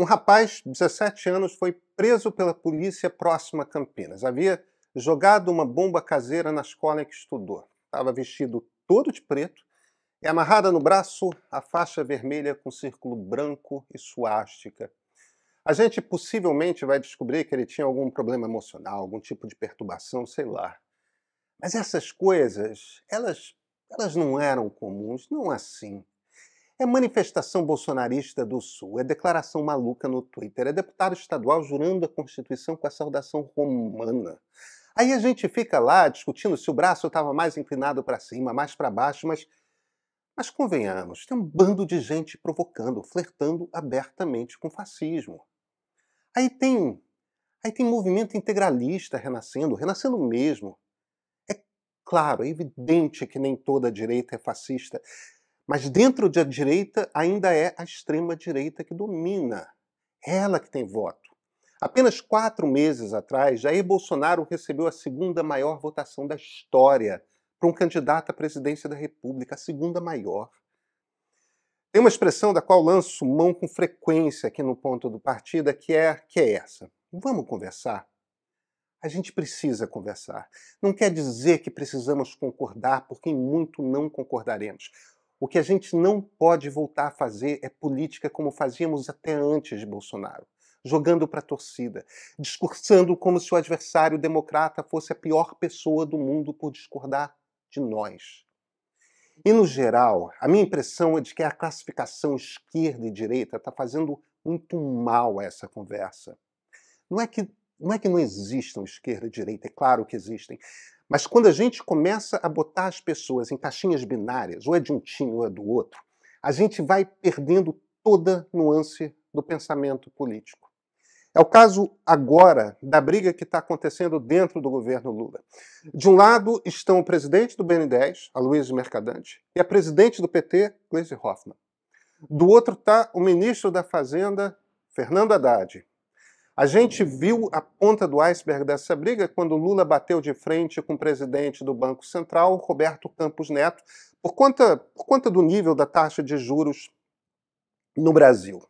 Um rapaz de 17 anos foi preso pela polícia próxima a Campinas. Havia jogado uma bomba caseira na escola em que estudou. Estava vestido todo de preto e amarrada no braço a faixa vermelha com círculo branco e suástica. A gente possivelmente vai descobrir que ele tinha algum problema emocional, algum tipo de perturbação, sei lá. Mas essas coisas, elas, elas não eram comuns, não assim. É manifestação bolsonarista do Sul, é declaração maluca no Twitter, é deputado estadual jurando a Constituição com a saudação romana. Aí a gente fica lá discutindo se o braço estava mais inclinado para cima, mais para baixo, mas. Mas convenhamos, tem um bando de gente provocando, flertando abertamente com fascismo. Aí tem. Aí tem movimento integralista renascendo, renascendo mesmo. É claro, é evidente que nem toda a direita é fascista. Mas dentro da direita ainda é a extrema-direita que domina. Ela que tem voto. Apenas quatro meses atrás, Jair Bolsonaro recebeu a segunda maior votação da história para um candidato à presidência da República, a segunda maior. Tem uma expressão da qual lanço mão com frequência aqui no ponto do partida, que é, que é essa. Vamos conversar? A gente precisa conversar. Não quer dizer que precisamos concordar, porque muito não concordaremos. O que a gente não pode voltar a fazer é política como fazíamos até antes de Bolsonaro, jogando para a torcida, discursando como se o adversário democrata fosse a pior pessoa do mundo por discordar de nós. E, no geral, a minha impressão é de que a classificação esquerda e direita está fazendo muito mal a essa conversa. Não é que não é que não existam esquerda e direita, é claro que existem. Mas quando a gente começa a botar as pessoas em caixinhas binárias, ou é de um time ou é do outro, a gente vai perdendo toda nuance do pensamento político. É o caso agora da briga que está acontecendo dentro do governo Lula. De um lado estão o presidente do BN10, a Luiz Mercadante, e a presidente do PT, Gleisi Hoffmann. Do outro está o ministro da Fazenda, Fernando Haddad, a gente viu a ponta do iceberg dessa briga quando Lula bateu de frente com o presidente do Banco Central, Roberto Campos Neto, por conta, por conta do nível da taxa de juros no Brasil.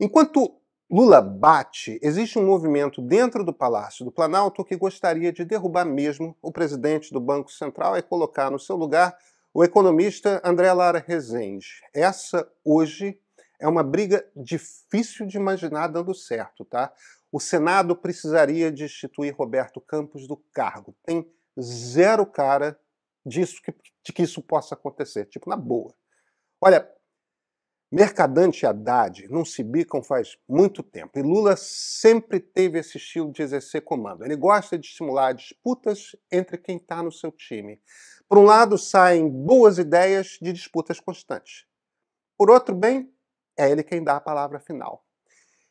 Enquanto Lula bate, existe um movimento dentro do Palácio do Planalto que gostaria de derrubar mesmo o presidente do Banco Central e colocar no seu lugar o economista André Lara Rezende. Essa, hoje, é uma briga difícil de imaginar dando certo, tá? O Senado precisaria destituir Roberto Campos do cargo. Tem zero cara disso que, de que isso possa acontecer, tipo, na boa. Olha, Mercadante e Haddad não se bicam faz muito tempo, e Lula sempre teve esse estilo de exercer comando. Ele gosta de estimular disputas entre quem está no seu time. Por um lado, saem boas ideias de disputas constantes. Por outro, bem, é ele quem dá a palavra final.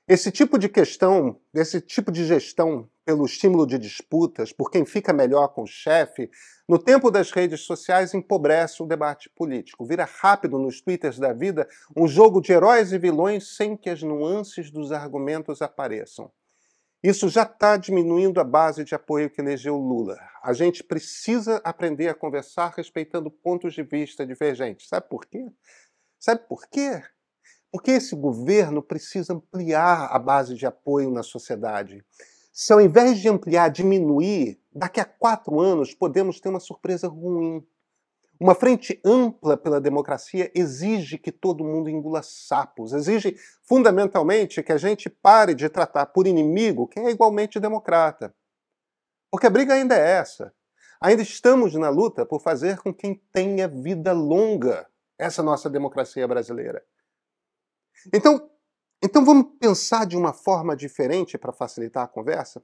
Esse tipo de questão, esse tipo de gestão pelo estímulo de disputas, por quem fica melhor com o chefe, no tempo das redes sociais empobrece o debate político. Vira rápido nos twitters da vida um jogo de heróis e vilões sem que as nuances dos argumentos apareçam. Isso já está diminuindo a base de apoio que elegeu Lula. A gente precisa aprender a conversar respeitando pontos de vista divergentes. Sabe por quê? Sabe por quê? Porque esse governo precisa ampliar a base de apoio na sociedade. Se ao invés de ampliar, diminuir, daqui a quatro anos podemos ter uma surpresa ruim. Uma frente ampla pela democracia exige que todo mundo engula sapos, exige fundamentalmente que a gente pare de tratar por inimigo quem é igualmente democrata. Porque a briga ainda é essa. Ainda estamos na luta por fazer com quem tenha vida longa essa nossa democracia brasileira. Então, então vamos pensar de uma forma diferente para facilitar a conversa?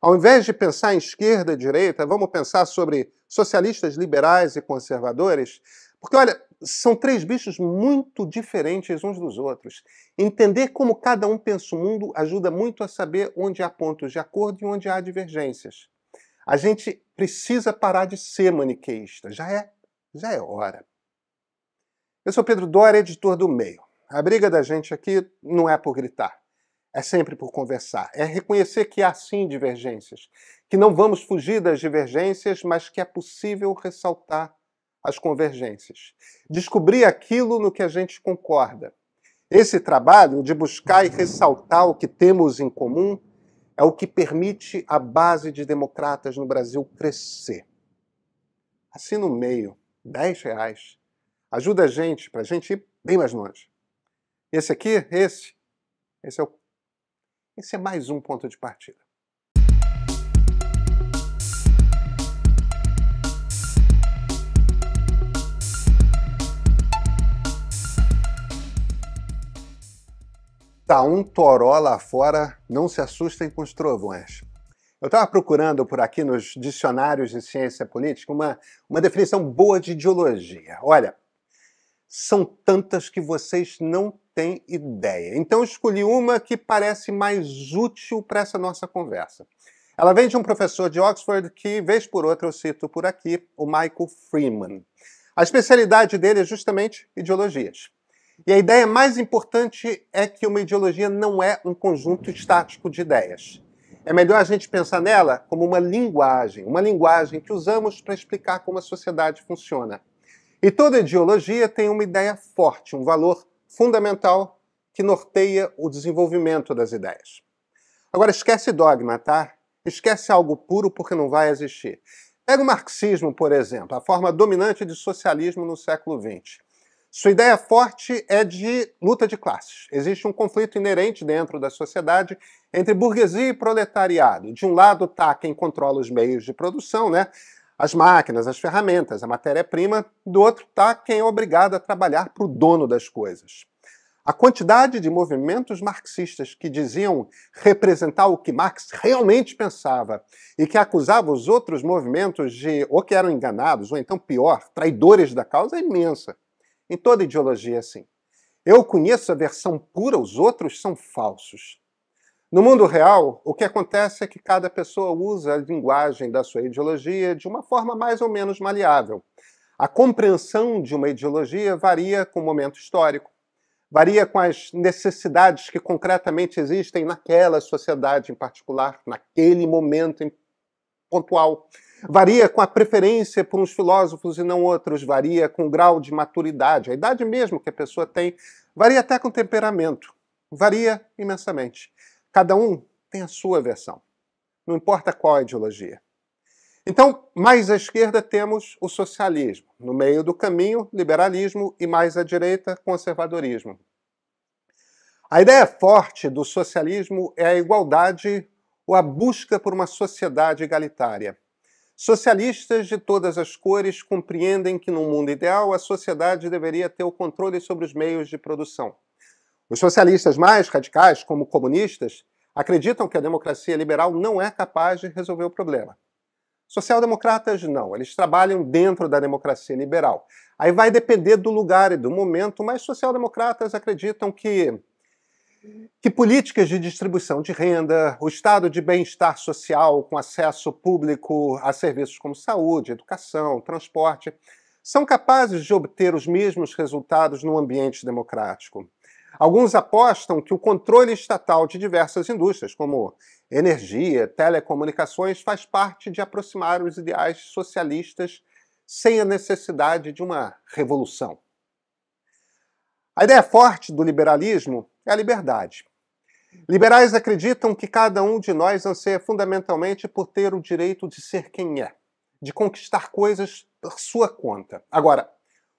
Ao invés de pensar em esquerda e direita, vamos pensar sobre socialistas, liberais e conservadores? Porque, olha, são três bichos muito diferentes uns dos outros. Entender como cada um pensa o mundo ajuda muito a saber onde há pontos de acordo e onde há divergências. A gente precisa parar de ser maniqueísta. Já é, já é hora. Eu sou Pedro Dória, editor do Meio. A briga da gente aqui não é por gritar, é sempre por conversar. É reconhecer que há sim divergências, que não vamos fugir das divergências, mas que é possível ressaltar as convergências. Descobrir aquilo no que a gente concorda. Esse trabalho de buscar e ressaltar o que temos em comum é o que permite a base de democratas no Brasil crescer. Assim no meio, 10 reais, ajuda a gente para a gente ir bem mais longe. Esse aqui, esse, esse é, o, esse é mais um ponto de partida. Tá um toró lá fora, não se assustem com os trovões. Eu estava procurando por aqui nos dicionários de ciência política uma, uma definição boa de ideologia. Olha, são tantas que vocês não tem ideia. Então escolhi uma que parece mais útil para essa nossa conversa. Ela vem de um professor de Oxford que, vez por outra, eu cito por aqui, o Michael Freeman. A especialidade dele é justamente ideologias. E a ideia mais importante é que uma ideologia não é um conjunto estático de ideias. É melhor a gente pensar nela como uma linguagem, uma linguagem que usamos para explicar como a sociedade funciona. E toda ideologia tem uma ideia forte, um valor fundamental que norteia o desenvolvimento das ideias. Agora, esquece dogma, tá? Esquece algo puro porque não vai existir. Pega o marxismo, por exemplo, a forma dominante de socialismo no século XX. Sua ideia forte é de luta de classes. Existe um conflito inerente dentro da sociedade entre burguesia e proletariado. De um lado está quem controla os meios de produção, né? as máquinas, as ferramentas, a matéria-prima, do outro está quem é obrigado a trabalhar para o dono das coisas. A quantidade de movimentos marxistas que diziam representar o que Marx realmente pensava e que acusavam os outros movimentos de ou que eram enganados, ou então pior, traidores da causa, é imensa. Em toda ideologia é assim. Eu conheço a versão pura, os outros são falsos. No mundo real, o que acontece é que cada pessoa usa a linguagem da sua ideologia de uma forma mais ou menos maleável. A compreensão de uma ideologia varia com o momento histórico, varia com as necessidades que concretamente existem naquela sociedade em particular, naquele momento pontual. Varia com a preferência por uns filósofos e não outros, varia com o grau de maturidade, a idade mesmo que a pessoa tem, varia até com o temperamento, varia imensamente. Cada um tem a sua versão. Não importa qual a ideologia. Então, mais à esquerda temos o socialismo, no meio do caminho, liberalismo, e mais à direita, conservadorismo. A ideia forte do socialismo é a igualdade ou a busca por uma sociedade egalitária. Socialistas de todas as cores compreendem que, num mundo ideal, a sociedade deveria ter o controle sobre os meios de produção. Os socialistas mais radicais, como comunistas, acreditam que a democracia liberal não é capaz de resolver o problema. Social-democratas não, eles trabalham dentro da democracia liberal. Aí vai depender do lugar e do momento, mas social-democratas acreditam que que políticas de distribuição de renda, o estado de bem-estar social com acesso público a serviços como saúde, educação, transporte, são capazes de obter os mesmos resultados no ambiente democrático. Alguns apostam que o controle estatal de diversas indústrias, como energia, telecomunicações, faz parte de aproximar os ideais socialistas sem a necessidade de uma revolução. A ideia forte do liberalismo é a liberdade. Liberais acreditam que cada um de nós anseia fundamentalmente por ter o direito de ser quem é, de conquistar coisas por sua conta. Agora,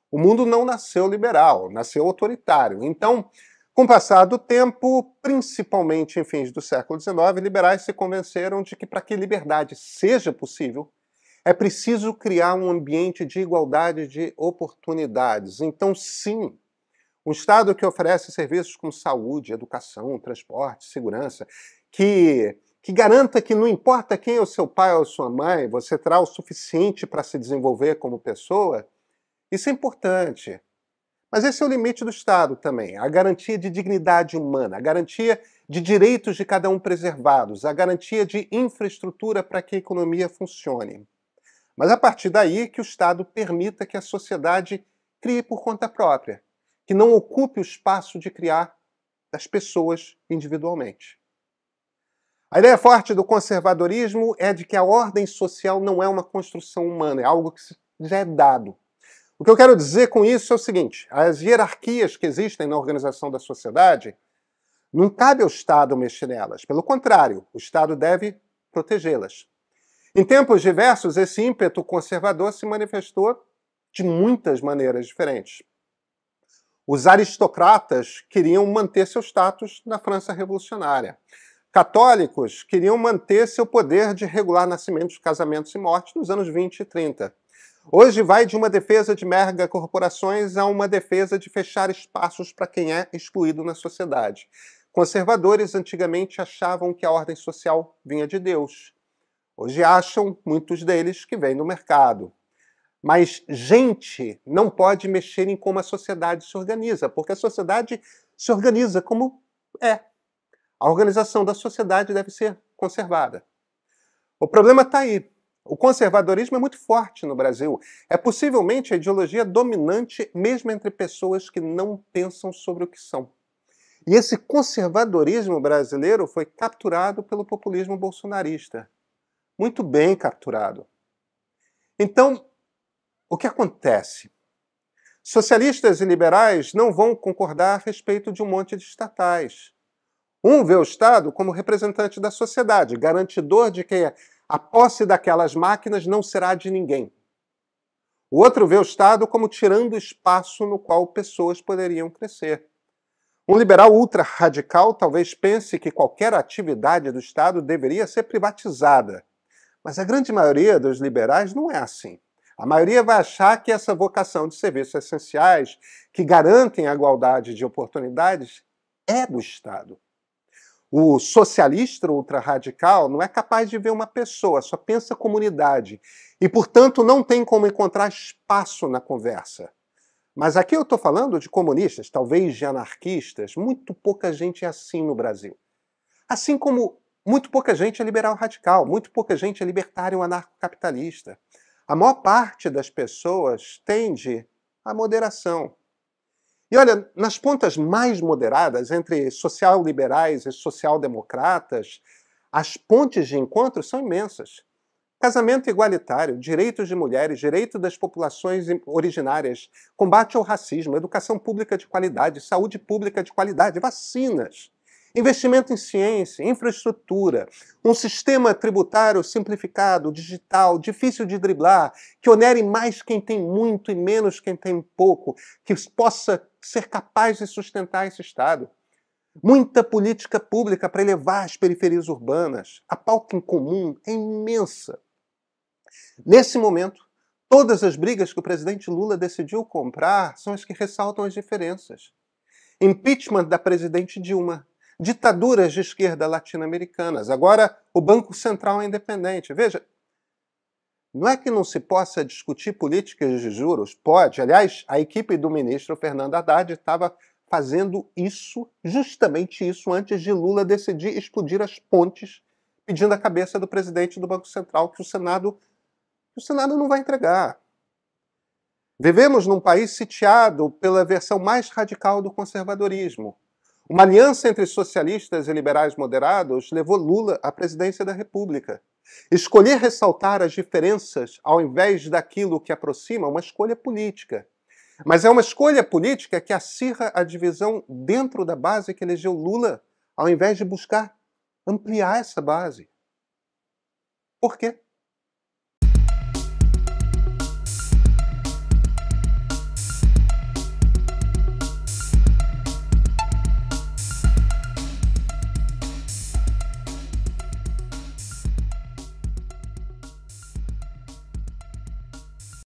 o mundo não nasceu liberal, nasceu autoritário. Então, com o passar do tempo, principalmente em fins do século XIX, liberais se convenceram de que para que liberdade seja possível, é preciso criar um ambiente de igualdade de oportunidades. Então, sim, um Estado que oferece serviços como saúde, educação, transporte, segurança, que, que garanta que não importa quem é o seu pai ou sua mãe, você terá o suficiente para se desenvolver como pessoa, isso é importante. Mas esse é o limite do Estado também, a garantia de dignidade humana, a garantia de direitos de cada um preservados, a garantia de infraestrutura para que a economia funcione. Mas a partir daí que o Estado permita que a sociedade crie por conta própria, que não ocupe o espaço de criar das pessoas individualmente. A ideia forte do conservadorismo é de que a ordem social não é uma construção humana, é algo que já é dado, o que eu quero dizer com isso é o seguinte: as hierarquias que existem na organização da sociedade não cabe ao Estado mexer nelas. Pelo contrário, o Estado deve protegê-las. Em tempos diversos, esse ímpeto conservador se manifestou de muitas maneiras diferentes. Os aristocratas queriam manter seu status na França revolucionária. Católicos queriam manter seu poder de regular nascimentos, casamentos e mortes nos anos 20 e 30. Hoje vai de uma defesa de megacorporações a uma defesa de fechar espaços para quem é excluído na sociedade. Conservadores antigamente achavam que a ordem social vinha de Deus. Hoje acham, muitos deles, que vem do mercado. Mas gente não pode mexer em como a sociedade se organiza, porque a sociedade se organiza como é. A organização da sociedade deve ser conservada. O problema está aí. O conservadorismo é muito forte no Brasil. É possivelmente a ideologia dominante, mesmo entre pessoas que não pensam sobre o que são. E esse conservadorismo brasileiro foi capturado pelo populismo bolsonarista. Muito bem capturado. Então, o que acontece? Socialistas e liberais não vão concordar a respeito de um monte de estatais. Um vê o Estado como representante da sociedade, garantidor de que é a posse daquelas máquinas não será de ninguém. O outro vê o Estado como tirando espaço no qual pessoas poderiam crescer. Um liberal ultra-radical talvez pense que qualquer atividade do Estado deveria ser privatizada. Mas a grande maioria dos liberais não é assim. A maioria vai achar que essa vocação de serviços essenciais, que garantem a igualdade de oportunidades, é do Estado. O socialista ultrarradical não é capaz de ver uma pessoa, só pensa comunidade. E, portanto, não tem como encontrar espaço na conversa. Mas aqui eu estou falando de comunistas, talvez de anarquistas. Muito pouca gente é assim no Brasil. Assim como muito pouca gente é liberal radical, muito pouca gente é libertário anarcocapitalista. A maior parte das pessoas tende à moderação. E olha, nas pontas mais moderadas, entre social-liberais e social-democratas, as pontes de encontro são imensas. Casamento igualitário, direitos de mulheres, direito das populações originárias, combate ao racismo, educação pública de qualidade, saúde pública de qualidade, vacinas. Investimento em ciência, infraestrutura, um sistema tributário simplificado, digital, difícil de driblar, que onere mais quem tem muito e menos quem tem pouco, que possa ser capaz de sustentar esse Estado. Muita política pública para elevar as periferias urbanas. A pauta em comum é imensa. Nesse momento, todas as brigas que o presidente Lula decidiu comprar são as que ressaltam as diferenças. Impeachment da presidente Dilma, ditaduras de esquerda latino-americanas. Agora, o Banco Central é independente. Veja, não é que não se possa discutir políticas de juros, pode. Aliás, a equipe do ministro Fernando Haddad estava fazendo isso, justamente isso, antes de Lula decidir explodir as pontes, pedindo a cabeça do presidente do Banco Central, que o Senado, que o Senado não vai entregar. Vivemos num país sitiado pela versão mais radical do conservadorismo. Uma aliança entre socialistas e liberais moderados levou Lula à presidência da República. Escolher ressaltar as diferenças ao invés daquilo que aproxima é uma escolha política. Mas é uma escolha política que acirra a divisão dentro da base que elegeu Lula, ao invés de buscar ampliar essa base. Por quê?